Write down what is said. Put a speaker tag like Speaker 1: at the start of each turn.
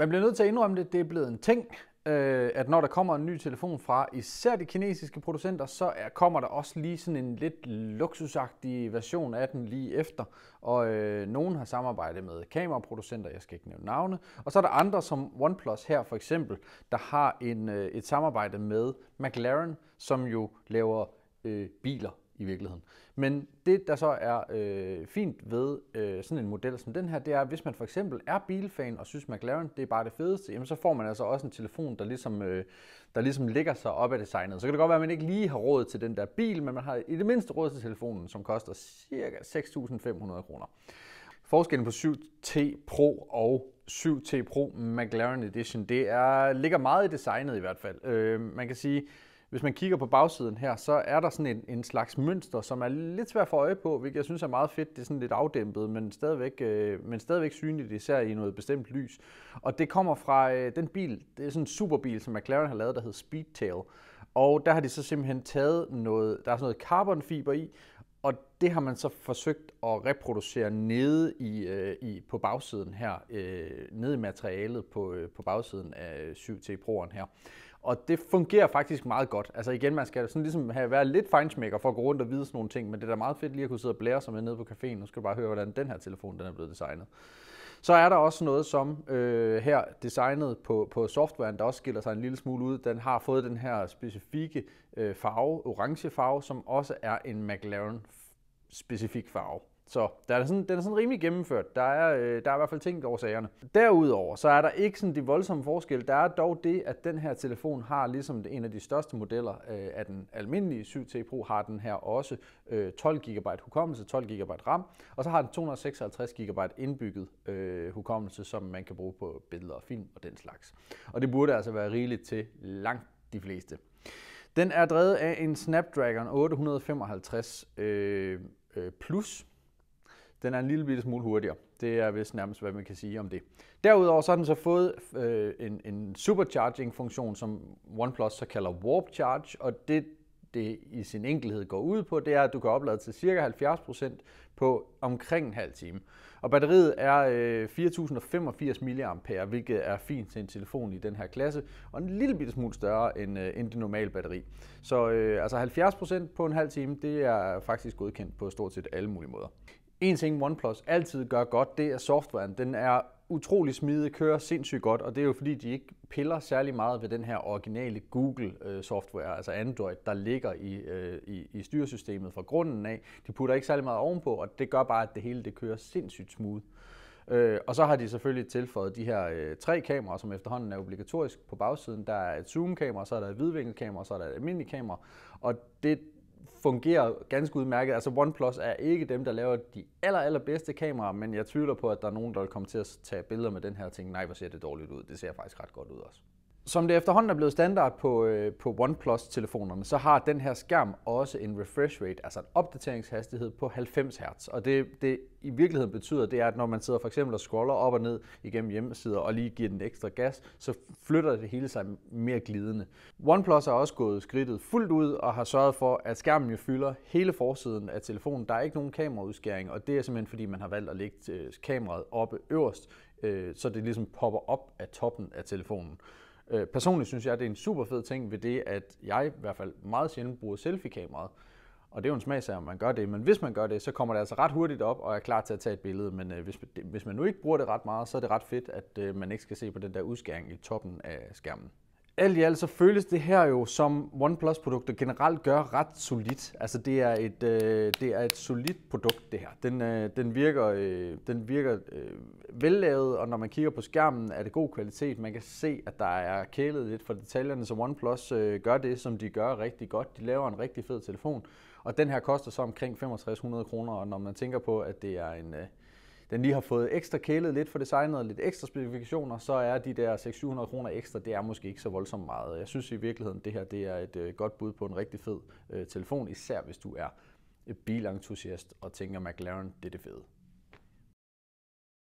Speaker 1: Man bliver nødt til at indrømme det, det er blevet en ting, øh, at når der kommer en ny telefon fra især de kinesiske producenter, så kommer der også lige sådan en lidt luksusagtig version af den lige efter. Og øh, nogen har samarbejdet med kameraproducenter, jeg skal ikke nævne navne. Og så er der andre som OnePlus her for eksempel, der har en, øh, et samarbejde med McLaren, som jo laver øh, biler i virkeligheden. Men det, der så er øh, fint ved øh, sådan en model som den her, det er, at hvis man for eksempel er bilfan og synes, McLaren det er bare det fedeste, jamen så får man altså også en telefon, der ligesom, øh, der ligesom ligger sig op af designet. Så kan det godt være, at man ikke lige har råd til den der bil, men man har i det mindste råd til telefonen, som koster ca. 6.500 kroner. Forskellen på 7T Pro og 7T Pro McLaren Edition, det er, ligger meget i designet i hvert fald. Øh, man kan sige, hvis man kigger på bagsiden her, så er der sådan en, en slags mønster, som er lidt svært for øje på, hvilket jeg synes er meget fedt. Det er sådan lidt afdæmpet, men stadigvæk, øh, men stadigvæk synligt, især i noget bestemt lys. Og det kommer fra øh, den bil, det er sådan en superbil, som McLaren har lavet, der hedder Speedtail. Og der har de så simpelthen taget noget, der er sådan noget carbonfiber i, og det har man så forsøgt at reproducere nede i, øh, i på bagsiden her, øh, nede i materialet på, øh, på bagsiden af 7T Pro'eren her. Og det fungerer faktisk meget godt. Altså igen, man skal sådan ligesom have, være lidt fejnsmækker for at gå rundt og vide sådan nogle ting, men det er da meget fedt lige at kunne sidde og blære sig med nede på caféen. Nu skal du bare høre, hvordan den her telefon den er blevet designet. Så er der også noget som øh, her designet på, på softwaren, der også skiller sig en lille smule ud. Den har fået den her specifikke øh, farve, orange farve, som også er en McLaren specifik farve. Så der er sådan, den er sådan rimelig gennemført. Der er, øh, der er i hvert fald tænkt over sagerne. Derudover så er der ikke sådan de voldsomme forskelle. Der er dog det, at den her telefon har ligesom en af de største modeller øh, af den almindelige 7T Pro, har den her også øh, 12 GB hukommelse, 12 GB RAM, og så har den 256 GB indbygget øh, hukommelse, som man kan bruge på billeder og film og den slags. Og det burde altså være rigeligt til langt de fleste. Den er drevet af en Snapdragon 855 øh, øh, Plus, den er en lille bitte smule hurtigere. Det er vist nærmest, hvad man kan sige om det. Derudover så har den så fået øh, en, en supercharging-funktion, som OnePlus så kalder Warp Charge, og det, det i sin enkelhed går ud på, det er, at du kan oplade til ca. 70% på omkring en halv time. Og batteriet er øh, 4085 mAh, hvilket er fint til en telefon i den her klasse, og en lille bitte smule større end, øh, end det normale batteri. Så øh, altså 70% på en halv time, det er faktisk godkendt på stort set alle mulige måder. En ting OnePlus altid gør godt, det er softwaren. Den er utrolig smidig, kører sindssygt godt, og det er jo fordi, de ikke piller særlig meget ved den her originale Google-software, øh, altså Android, der ligger i, øh, i, i styresystemet fra grunden af. De putter ikke særlig meget ovenpå, og det gør bare, at det hele det kører sindssygt smooth. Øh, og så har de selvfølgelig tilføjet de her tre kameraer, som efterhånden er obligatorisk på bagsiden. Der er et zoom-kamera, så er der et hvidvinkelkamera, så er der et almindeligt kamera. Og det fungerer ganske udmærket. Altså OnePlus er ikke dem, der laver de aller, aller bedste kameraer, men jeg tvivler på, at der er nogen, der vil komme til at tage billeder med den her ting. Nej, hvor ser det dårligt ud. Det ser faktisk ret godt ud også. Som det efterhånden er blevet standard på, øh, på OnePlus-telefonerne, så har den her skærm også en refresh rate, altså en opdateringshastighed på 90 Hz. Og det, det i virkeligheden betyder, det er, at når man sidder for eksempel og scroller op og ned igennem hjemmesider og lige giver den ekstra gas, så flytter det hele sig mere glidende. OnePlus har også gået skridtet fuldt ud og har sørget for, at skærmen jo fylder hele forsiden af telefonen. Der er ikke nogen kameraudskæring, og det er simpelthen fordi, man har valgt at lægge øh, kameraet oppe øverst, øh, så det ligesom popper op af toppen af telefonen. Øh, personligt synes jeg, det er en super fed ting ved det, at jeg i hvert fald meget sjældent bruger selfie-kameraet. Og det er jo en smagsag, om man gør det. Men hvis man gør det, så kommer det altså ret hurtigt op og er klar til at tage et billede. Men øh, hvis, hvis man nu ikke bruger det ret meget, så er det ret fedt, at øh, man ikke skal se på den der udskæring i toppen af skærmen alt i alt så føles det her jo, som OnePlus-produkter generelt gør, ret solidt. Altså det er et, øh, det er et solidt produkt, det her. Den, øh, den virker, øh, den virker øh, vellavet, og når man kigger på skærmen, er det god kvalitet. Man kan se, at der er kælet lidt for detaljerne, så OnePlus øh, gør det, som de gør rigtig godt. De laver en rigtig fed telefon, og den her koster så omkring 6500 kroner, og når man tænker på, at det er en... Øh, den lige har fået ekstra kælet lidt for designet og lidt ekstra specifikationer, så er de der 600-700 kroner ekstra, det er måske ikke så voldsomt meget. Jeg synes i virkeligheden, det her det er et øh, godt bud på en rigtig fed øh, telefon, især hvis du er øh, bilentusiast og tænker, McLaren det er det fede.